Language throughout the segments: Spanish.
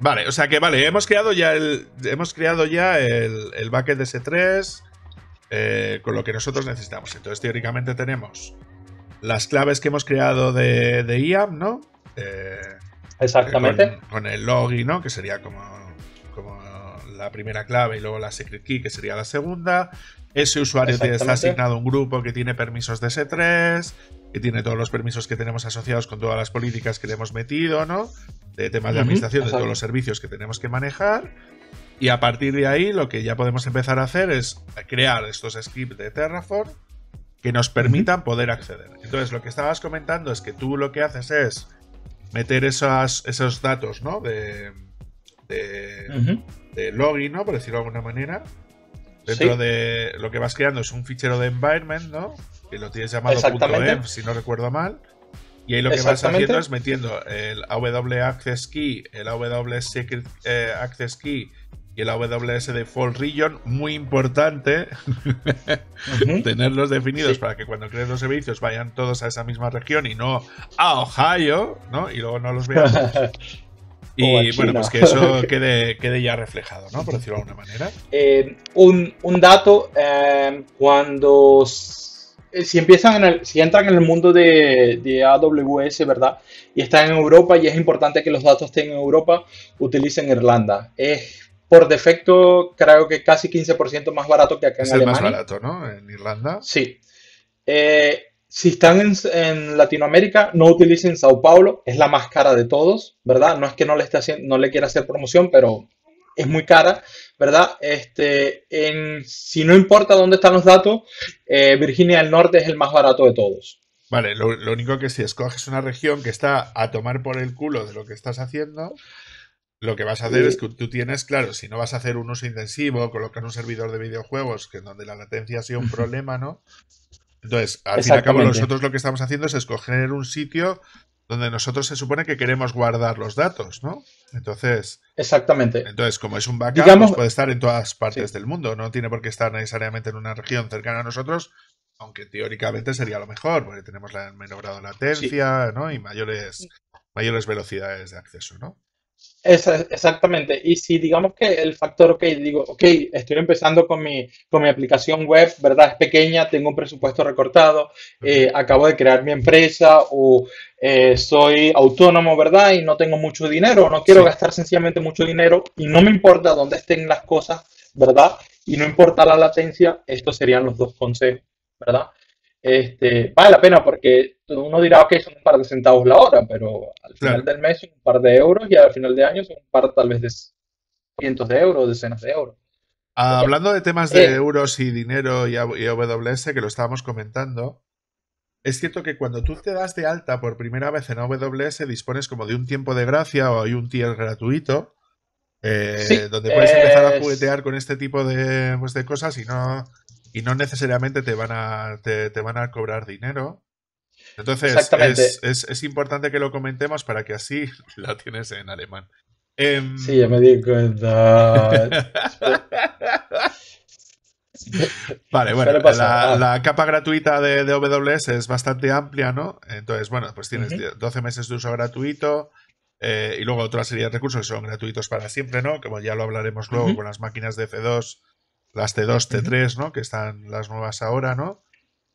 Vale, o sea que vale, hemos creado ya el, hemos creado ya el, el bucket de S3 eh, con lo que nosotros necesitamos. Entonces, teóricamente tenemos las claves que hemos creado de, IAM, ¿no? Eh, eh, Exactamente. Con, el login, ¿no? Que sería como, como la primera clave y luego la secret key, que sería la segunda. Ese usuario está asignado un grupo que tiene permisos de S3, que tiene todos los permisos que tenemos asociados con todas las políticas que le hemos metido, ¿no? De temas de administración, de todos los servicios que tenemos que manejar. Y a partir de ahí, lo que ya podemos empezar a hacer es crear estos scripts de Terraform que nos permitan poder acceder. Entonces, lo que estabas comentando es que tú lo que haces es meter esos datos, ¿no? De, de, de login, ¿no? Por decirlo de alguna manera Dentro de lo que vas creando es un fichero de environment, ¿no? Que lo tienes llamado .env, em, si no recuerdo mal. Y ahí lo que vas haciendo es metiendo el AW Access Key, el AW Secret eh, Access Key y el AWS Default Region. Muy importante tenerlos definidos para que cuando crees los servicios vayan todos a esa misma región y no a Ohio, ¿no? Y luego no los veamos. Y bueno, pues que eso quede, ya reflejado, ¿no? Por decirlo de alguna manera. Eh, un, dato, eh, cuando eh, si empiezan si entran en el mundo de, de, AWS, ¿verdad? Y están en Europa y es importante que los datos estén en Europa, utilicen Irlanda. Es por defecto, creo que casi 15% más barato que acá en Alemania. Es más barato, ¿no? En Irlanda. Sí. Eh, si están en, Latinoamérica, no utilicen Sao Paulo, es la más cara de todos, ¿verdad? No es que no le, esté haciendo, no le quiera hacer promoción, pero es muy cara, ¿verdad? Este, si no importa dónde están los datos, eh, Virginia del Norte es el más barato de todos. Vale, lo, único que si escoges una región que está a tomar por el culo de lo que estás haciendo, lo que vas a hacer es que tú tienes, claro, si no vas a hacer un uso intensivo, colocar un servidor de videojuegos que en donde la latencia ha sido un problema, ¿no? Entonces, al fin y al cabo, nosotros lo que estamos haciendo es escoger un sitio donde nosotros se supone que queremos guardar los datos, ¿no? Entonces. Exactamente. Entonces, como es un backup, pues puede estar en todas partes del mundo. No tiene por qué estar necesariamente en una región cercana a nosotros, aunque teóricamente sería lo mejor, porque tenemos la menor grado de latencia, ¿no? Y mayores, mayores velocidades de acceso, ¿no? exactamente. Y si digamos que el factor, que digo, ok, estoy empezando con mi, aplicación web, ¿verdad? Es pequeña, tengo un presupuesto recortado, eh, acabo de crear mi empresa o eh, soy autónomo, ¿verdad? Y no tengo mucho dinero, no quiero gastar sencillamente mucho dinero y no me importa dónde estén las cosas, ¿verdad? Y no importa la latencia, estos serían los dos consejos, ¿verdad? este, vale la pena porque uno dirá, que son un par de centavos la hora, pero al final del mes son un par de euros y al final de año son un par tal vez de cientos de euros, decenas de euros. Ah, hablando de temas de eh. euros y dinero y, AWS, que lo estábamos comentando, es cierto que cuando tú te das de alta por primera vez en AWS dispones como de un tiempo de gracia o hay un tier gratuito eh, donde puedes empezar a juguetear con este tipo de, pues, de cosas y no y no necesariamente te van a, te, van a cobrar dinero. Entonces, es, es, importante que lo comentemos para que así la tienes en alemán. Em, sí, ya me di cuenta. vale, bueno, la, ah. la, capa gratuita de, de, es bastante amplia, ¿no? Entonces, bueno, pues tienes 12 meses de uso gratuito eh, y luego otra serie de recursos que son gratuitos para siempre, ¿no? Como ya lo hablaremos luego con las máquinas de F2 las T2, T3, ¿no? Que están las nuevas ahora, ¿no?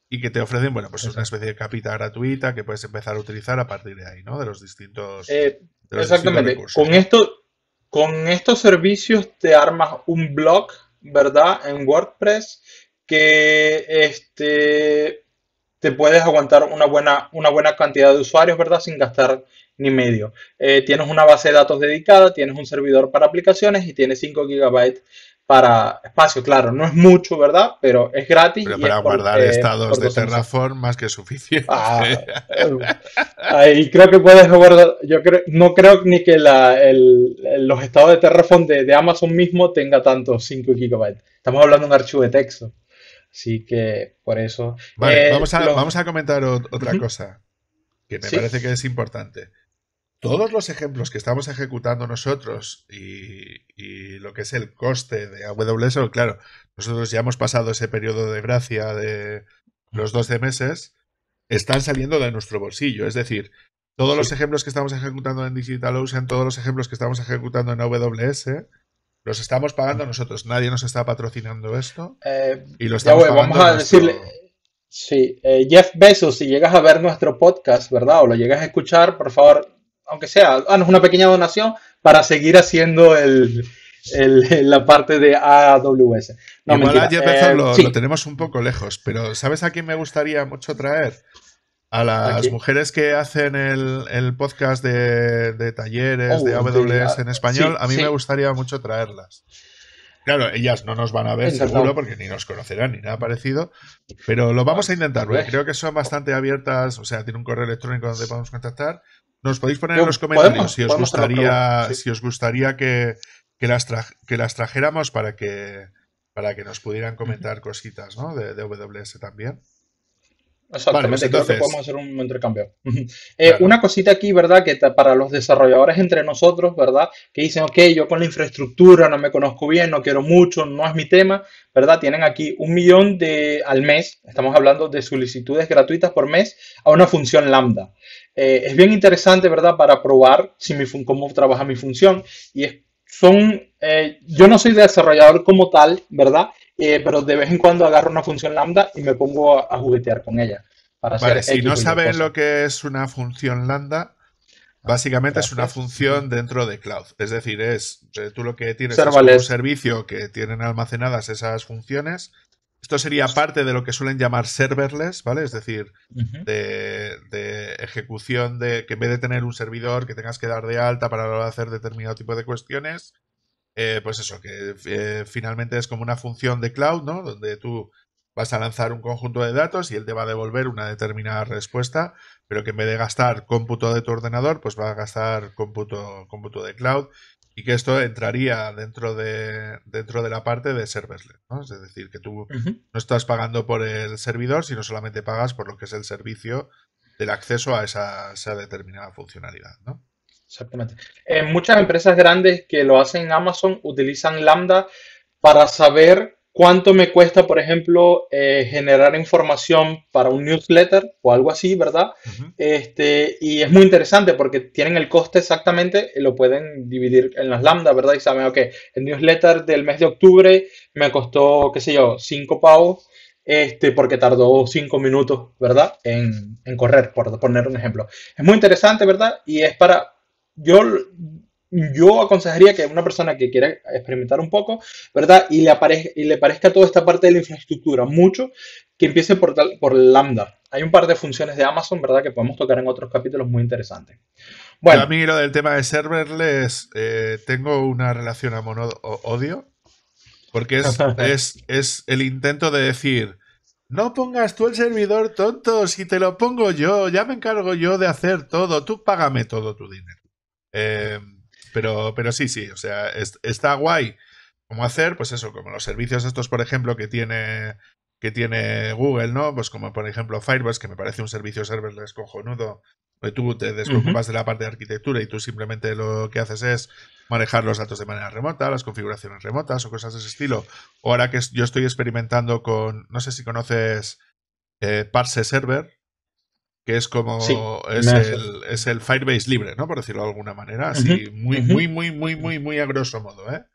Y que te ofrecen, bueno, pues es una especie de capita gratuita que puedes empezar a utilizar a partir de ahí, ¿no? De los distintos. Eh, exactamente. con esto, con estos servicios te armas un blog, ¿verdad? En WordPress que este te puedes aguantar una buena, una buena cantidad de usuarios, ¿verdad? Sin gastar ni medio. Eh, tienes una base de datos dedicada, tienes un servidor para aplicaciones y tienes 5 GB para espacio, claro, no es mucho, ¿verdad? Pero es gratis. Pero para guardar eh, estados de Terraform más que suficiente. y ah, creo que puedes guardar, yo creo, no creo ni que la, el, los estados de Terraform de, Amazon mismo tenga tantos 5 gigabytes Estamos hablando de un archivo de texto. Así que por eso. Vale, eh, vamos, a, vamos a comentar otra cosa que me parece que es importante todos los ejemplos que estamos ejecutando nosotros y, lo que es el coste de AWS, claro, nosotros ya hemos pasado ese periodo de gracia de los 12 meses, están saliendo de nuestro bolsillo. Es decir, todos los ejemplos que estamos ejecutando en DigitalOcean, todos los ejemplos que estamos ejecutando en AWS, los estamos pagando nosotros. Nadie nos está patrocinando esto. Eh, y lo estamos pagando vamos a decirle. Sí, eh, Jeff Bezos, si llegas a ver nuestro podcast, ¿verdad? O lo llegas a escuchar, por favor, aunque sea, ah, una pequeña donación para seguir haciendo la parte de AWS. No, Igual a eh, lo, tenemos un poco lejos, pero ¿sabes a quién me gustaría mucho traer? A las mujeres que hacen el, podcast de, talleres oh, de AWS en español, a mí me gustaría mucho traerlas. Claro, ellas no nos van a ver seguro porque ni nos conocerán ni nada parecido, pero lo vamos a intentar, creo que son bastante abiertas, o sea, tiene un correo electrónico donde podemos contactar. Nos podéis poner en los comentarios si os gustaría, si os gustaría que, las, que las trajéramos para que, para que nos pudieran comentar cositas, ¿no? De, de WS también. Exactamente, creo que podemos hacer un intercambio. Eh, una cosita aquí, ¿verdad? Que para los desarrolladores entre nosotros, ¿verdad? Que dicen, ok, yo con la infraestructura no me conozco bien, no quiero mucho, no es mi tema, ¿verdad? Tienen aquí un millón de al mes, estamos hablando de solicitudes gratuitas por mes a una función lambda. Eh, es bien interesante, ¿verdad? Para probar si mi cómo trabaja mi función y son, eh, yo no soy desarrollador como tal, ¿verdad? Eh, pero de vez en cuando agarro una función lambda y me pongo a, juguetear con ella. Para si no saben lo que es una función lambda, básicamente es una función dentro de cloud. Es decir, es eh, tú lo que tienes es un servicio que tienen almacenadas esas funciones. Esto sería parte de lo que suelen llamar serverless, ¿vale? Es decir, de, de, ejecución de que en vez de tener un servidor que tengas que dar de alta para hacer determinado tipo de cuestiones, eh, pues eso, que eh, finalmente es como una función de cloud, ¿no? Donde tú vas a lanzar un conjunto de datos y él te va a devolver una determinada respuesta, pero que en vez de gastar cómputo de tu ordenador, pues va a gastar cómputo, cómputo de cloud y que esto entraría dentro de, dentro de la parte de serverless, ¿no? Es decir, que tú no estás pagando por el servidor, sino solamente pagas por lo que es el servicio del acceso a esa, esa determinada funcionalidad, ¿no? Exactamente. Eh, muchas empresas grandes que lo hacen en Amazon utilizan Lambda para saber cuánto me cuesta, por ejemplo, eh, generar información para un newsletter o algo así, ¿verdad? este, y es muy interesante porque tienen el coste exactamente, y lo pueden dividir en las lambdas, ¿verdad? Y saben, ok, el newsletter del mes de octubre me costó, qué sé yo, cinco pavos. Este, porque tardó cinco minutos, ¿verdad? En, en correr, por poner un ejemplo. Es muy interesante, ¿verdad? Y es para yo, yo aconsejaría que una persona que quiera experimentar un poco, ¿verdad? Y le, aparezca, y le parezca toda esta parte de la infraestructura mucho, que empiece por, por Lambda. Hay un par de funciones de Amazon, ¿verdad? Que podemos tocar en otros capítulos muy interesantes. Bueno. a mí lo del tema de serverless, eh, tengo una relación a mono odio, porque es, es, es el intento de decir... No pongas tú el servidor tonto, si te lo pongo yo, ya me encargo yo de hacer todo, tú págame todo tu dinero. Eh, pero, pero sí, sí, o sea, está guay cómo hacer, pues eso, como los servicios estos, por ejemplo, que tiene que tiene Google, ¿no? Pues como por ejemplo Firebase, que me parece un servicio serverless cojonudo, que tú te desocupas de la parte de arquitectura y tú simplemente lo que haces es manejar los datos de manera remota, las configuraciones remotas o cosas de ese estilo. O ahora que yo estoy experimentando con, no sé si conoces eh, Parse Server, que es como es, el, Firebase libre, ¿no? Por decirlo de alguna manera, así muy, muy, muy, muy, muy, muy a grosso modo, ¿eh?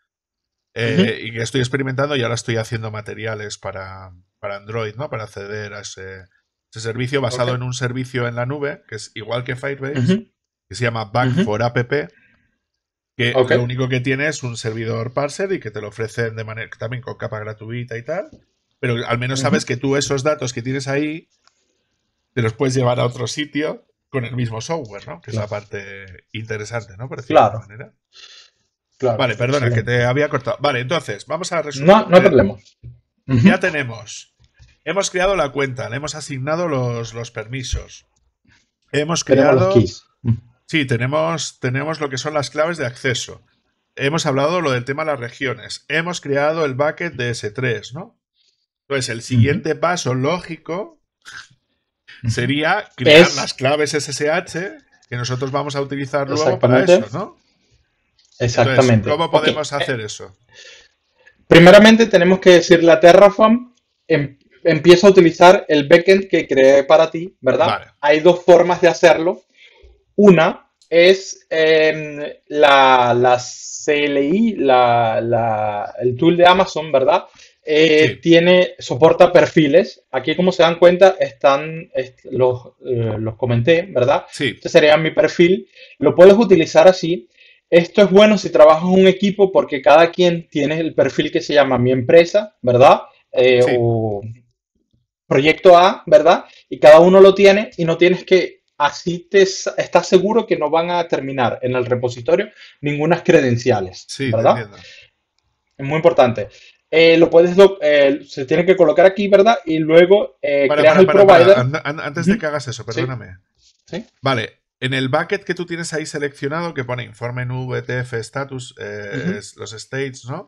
eh y que estoy experimentando y ahora estoy haciendo materiales para, Android, ¿no? Para acceder a ese, servicio basado en un servicio en la nube, que es igual que Firebase, que se llama Back for App, que lo único que tiene es un servidor parser y que te lo ofrecen de manera también con capa gratuita y tal, pero al menos sabes que tú esos datos que tienes ahí te los puedes llevar a otro sitio con el mismo software, ¿no? Que es la parte interesante, ¿no? Por decirlo claro. manera. Vale, perdona, que te había cortado. Vale, entonces, vamos a resumir. No, no tenemos. Eh, ya tenemos. Hemos creado la cuenta, le hemos asignado los, permisos. Hemos creado. Sí, tenemos, tenemos lo que son las claves de acceso. Hemos hablado lo del tema de las regiones. Hemos creado el bucket de S3, ¿no? Entonces, el siguiente paso lógico sería crear las claves SSH que nosotros vamos a utilizar luego para eso, ¿no? Exactamente. ¿Cómo podemos hacer eso? Primeramente tenemos que decirle a Terraform, em, empieza a utilizar el backend que creé para ti, ¿verdad? Hay dos formas de hacerlo. Una es em, la, CLI, el tool de Amazon, ¿verdad? Eh, tiene, soporta perfiles. Aquí, como se dan cuenta, están, los, eh, los, comenté, ¿verdad? Sí. Este sería mi perfil. Lo puedes utilizar así. Esto es bueno si trabajas en un equipo porque cada quien tiene el perfil que se llama mi empresa, ¿verdad? Eh, o proyecto A, ¿verdad? Y cada uno lo tiene y no tienes que, así te estás seguro que no van a terminar en el repositorio ningunas credenciales, sí, Es muy importante. Eh, lo puedes, eh, se tiene que colocar aquí, ¿verdad? Y luego eh, el provider. antes de que hagas eso, perdóname. Vale, en el bucket que tú tienes ahí seleccionado, que pone informe en status, eh, los states, ¿no?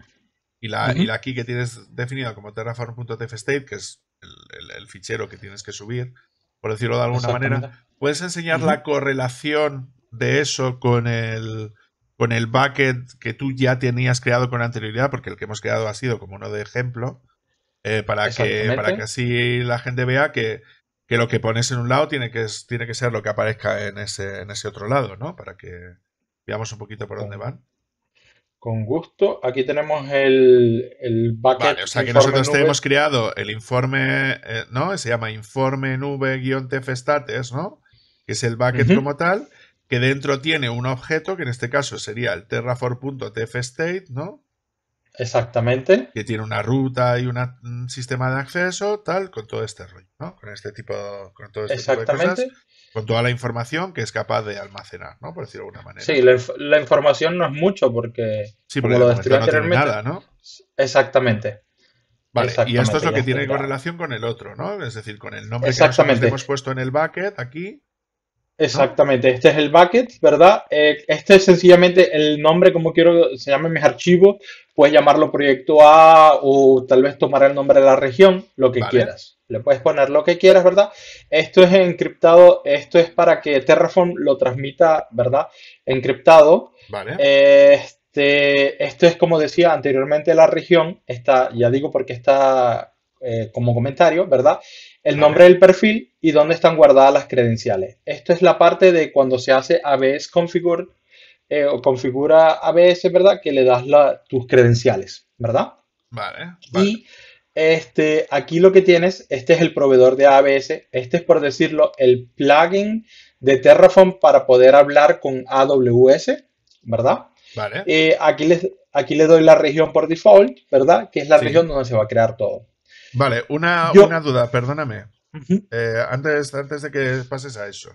Y la, que tienes definida como terraform.tf state, que es el, fichero que tienes que subir, por decirlo de alguna manera, ¿puedes enseñar la correlación de eso con el con el bucket que tú ya tenías creado con anterioridad, porque el que hemos creado ha sido como uno de ejemplo, eh, para, que, para que así la gente vea que, lo que pones en un lado tiene que, tiene que ser lo que aparezca en ese, en ese otro lado, ¿no? Para que veamos un poquito por dónde van. Con gusto. Aquí tenemos el, bucket. Vale, o sea que nosotros hemos creado el informe, eh, ¿no? Se llama informe nube tefestates ¿no? Que es el bucket como tal que dentro tiene un objeto, que en este caso sería el terraform.tfstate, ¿no? Exactamente. Que tiene una ruta y un sistema de acceso, tal, con todo este rollo, ¿no? Con este tipo, con todo este Exactamente. Tipo de cosas, con toda la información que es capaz de almacenar, ¿no? Por decirlo de alguna manera. Sí, la, información no es mucho porque, sí, porque como no tiene Nada, ¿no? Exactamente. Vale, y esto es lo que tiene relación con el otro, ¿no? Es decir, con el nombre que hemos puesto en el bucket aquí, Exactamente, este es el bucket, ¿verdad? Eh, este es sencillamente el nombre, como quiero que se llamen mis archivos. Puedes llamarlo proyecto A o tal vez tomar el nombre de la región, lo que quieras. Le puedes poner lo que quieras, ¿verdad? Esto es encriptado, esto es para que Terraform lo transmita, ¿verdad? Encriptado. Vale. este, esto es como decía anteriormente la región, está, ya digo porque está eh, como comentario, ¿verdad? el nombre del perfil y dónde están guardadas las credenciales. Esto es la parte de cuando se hace ABS Configure eh, o configura ABS, ¿verdad? Que le das la, tus credenciales, ¿verdad? Vale, Y este, aquí lo que tienes, este es el proveedor de ABS, este es por decirlo el plugin de Terraform para poder hablar con AWS, ¿verdad? Vale. Eh, aquí, les, aquí le doy la región por default, ¿verdad? Que es la región donde se va a crear todo. Vale, una, duda, perdóname. Eh, antes, antes de que pases a eso.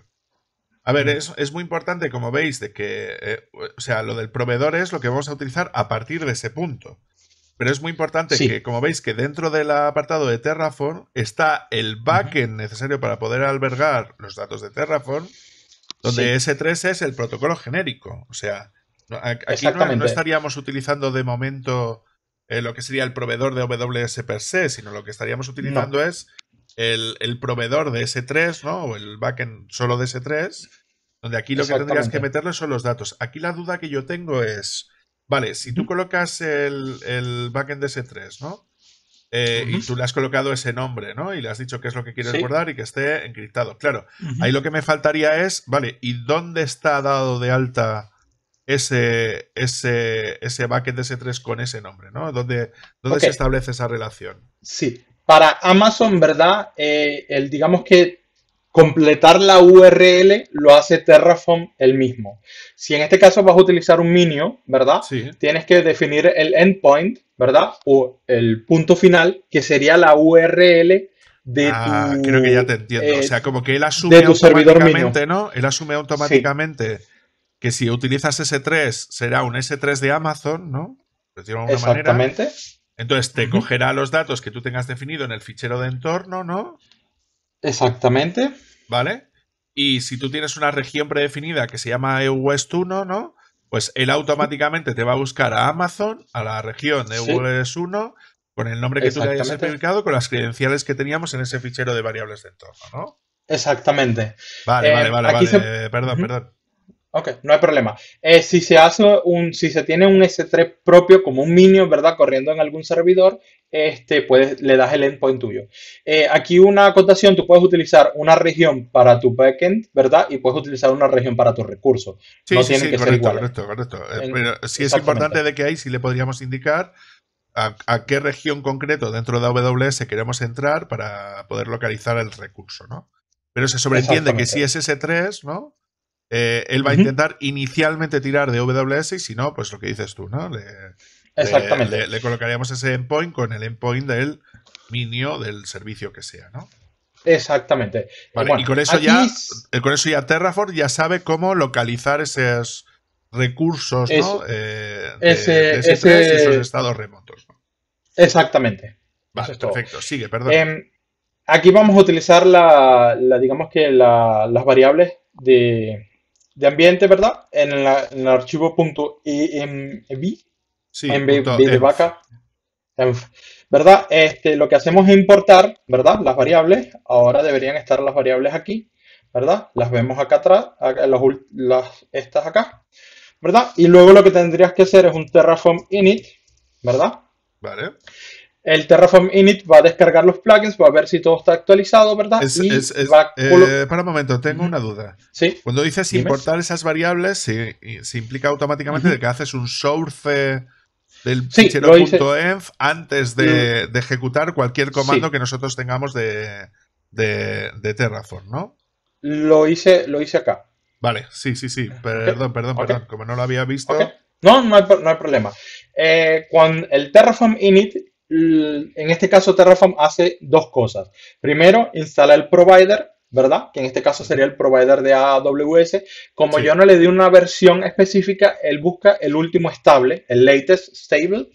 A ver, es, es, muy importante, como veis, de que, eh, o sea, lo del proveedor es lo que vamos a utilizar a partir de ese punto. Pero es muy importante que, como veis, que dentro del apartado de Terraform está el backend necesario para poder albergar los datos de Terraform, donde S3 es el protocolo genérico. O sea, aquí no, estaríamos utilizando de momento eh, lo que sería el proveedor de WS per se, sino lo que estaríamos utilizando es el, proveedor de S3, ¿no? O el backend solo de S3, donde aquí lo que tendrías que meterle son los datos. Aquí la duda que yo tengo es, vale, si tú colocas el, backend de S3, ¿no? Eh, y tú le has colocado ese nombre, ¿no? Y le has dicho qué es lo que quieres guardar y que esté encriptado. Claro, ahí lo que me faltaría es, vale, ¿y dónde está dado de alta ese, ese, ese bucket de S3 con ese nombre, ¿no? ¿Dónde, se establece esa relación? Sí, para Amazon, ¿verdad? Eh, el, digamos que completar la URL lo hace Terraform el mismo. Si en este caso vas a utilizar un minio, ¿verdad? Sí. Tienes que definir el endpoint, ¿verdad? O el punto final, que sería la URL de ah, tu, creo que ya te entiendo. o sea, eh, como que él asume automáticamente, ¿no? Él asume automáticamente que si utilizas S3 será un S3 de Amazon, ¿no? de Exactamente. Entonces te cogerá los datos que tú tengas definido en el fichero de entorno, ¿no? Exactamente. ¿Vale? Y si tú tienes una región predefinida que se llama e west 1 ¿no? Pues él automáticamente te va a buscar a Amazon, a la región de e west 1 con el nombre que tú le hayas especificado, con las credenciales que teníamos en ese fichero de variables de entorno, ¿no? Exactamente. Vale, vale, eh, vale, vale. Perdón, perdón. Ok, no hay problema. Eh, si se hace un, si se tiene un S3 propio como un minion, ¿verdad? Corriendo en algún servidor, este, puedes, le das el endpoint tuyo. Eh, aquí una acotación, tú puedes utilizar una región para tu backend, ¿verdad? Y puedes utilizar una región para tu recurso. Sí, sí, correcto, correcto, correcto. Eh, Pero sí es importante de que ahí sí le podríamos indicar a, a, qué región concreto dentro de AWS queremos entrar para poder localizar el recurso, ¿no? Pero se sobreentiende que si es S3, ¿no? Eh, él va a intentar inicialmente tirar de WS y si no, pues lo que dices tú, ¿no? Exactamente. Le, colocaríamos ese endpoint con el endpoint del minio del servicio que sea, ¿no? Exactamente. Eh, y con eso, ya, eh, con eso ya Terraform ya sabe cómo localizar esos recursos, ¿no? esos estados remotos. ¿no? Exactamente. Vale, perfecto. Sigue, perdón. Em, aquí vamos a utilizar la, digamos que las variables de, de ambiente, ¿verdad? En, la, en el archivo .env, e sí, de e e vaca, ¿verdad? Este, lo que hacemos es importar, ¿verdad? Las variables, ahora deberían estar las variables aquí, ¿verdad? Las vemos acá atrás, las, estas acá, ¿verdad? Y luego lo que tendrías que hacer es un terraform init, ¿verdad? Vale el Terraform Init va a descargar los plugins, va a ver si todo está actualizado, ¿verdad? Eh, para un momento, tengo una duda. ¿Sí? Cuando dices importar esas variables, se, se implica automáticamente que haces un source del fichero antes de, ejecutar cualquier comando que nosotros tengamos de, de, Terraform, ¿no? Lo hice, lo hice acá. Vale, sí, sí, sí. Perdón, perdón, perdón. Como no lo había visto. No, no hay, no hay problema. Eh, cuando el Terraform Init en este caso Terraform hace dos cosas. Primero, instala el provider, ¿verdad? Que en este caso sería el provider de AWS. Como yo no le di una versión específica, él busca el último estable, el latest stable,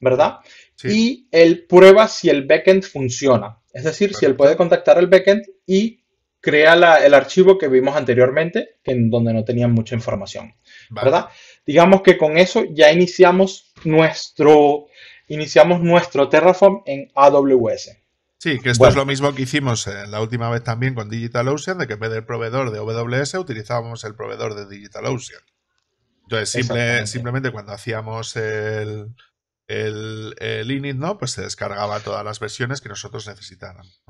¿verdad? Y él prueba si el backend funciona. Es decir, si él puede contactar el backend y crea el archivo que vimos anteriormente, que en donde no tenía mucha información, ¿verdad? Digamos que con eso ya iniciamos nuestro iniciamos nuestro Terraform en AWS. Sí, que esto es lo mismo que hicimos eh, la última vez también con DigitalOcean, de que en vez del proveedor de AWS utilizábamos el proveedor de DigitalOcean. Entonces, simplemente cuando hacíamos el, el, init, ¿no? Pues se descargaba todas las versiones que nosotros necesitábamos.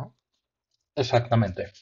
Exactamente.